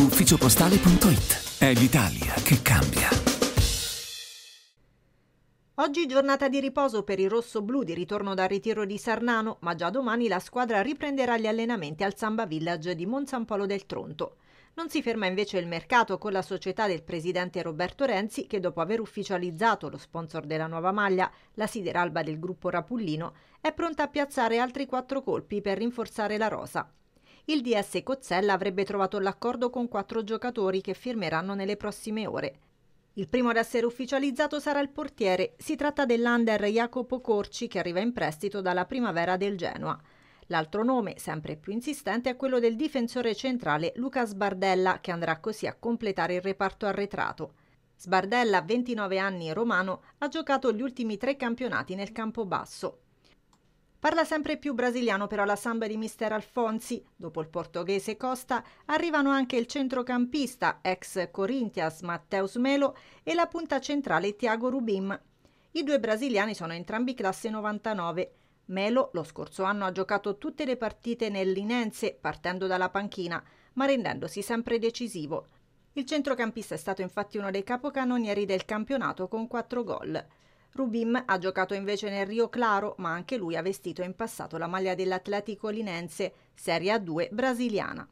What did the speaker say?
ufficiopostale.it. È l'Italia che cambia. Oggi giornata di riposo per i rossoblù di ritorno dal ritiro di Sarnano, ma già domani la squadra riprenderà gli allenamenti al Samba Village di Monsampolo del Tronto. Non si ferma invece il mercato con la società del presidente Roberto Renzi che dopo aver ufficializzato lo sponsor della nuova maglia, la Sideralba del gruppo Rapullino, è pronta a piazzare altri quattro colpi per rinforzare la rosa il DS Cozzella avrebbe trovato l'accordo con quattro giocatori che firmeranno nelle prossime ore. Il primo ad essere ufficializzato sarà il portiere. Si tratta dell'under Jacopo Corci che arriva in prestito dalla primavera del Genoa. L'altro nome, sempre più insistente, è quello del difensore centrale Luca Sbardella, che andrà così a completare il reparto arretrato. Sbardella, 29 anni romano, ha giocato gli ultimi tre campionati nel campo basso. Parla sempre più brasiliano però la samba di Mister Alfonsi. Dopo il portoghese Costa arrivano anche il centrocampista ex Corinthians Matteus Melo e la punta centrale Tiago Rubim. I due brasiliani sono entrambi classe 99. Melo lo scorso anno ha giocato tutte le partite nell'Inense partendo dalla panchina, ma rendendosi sempre decisivo. Il centrocampista è stato infatti uno dei capocannonieri del campionato con 4 gol. Rubim ha giocato invece nel Rio Claro, ma anche lui ha vestito in passato la maglia dell'Atletico Linense, Serie A2 brasiliana.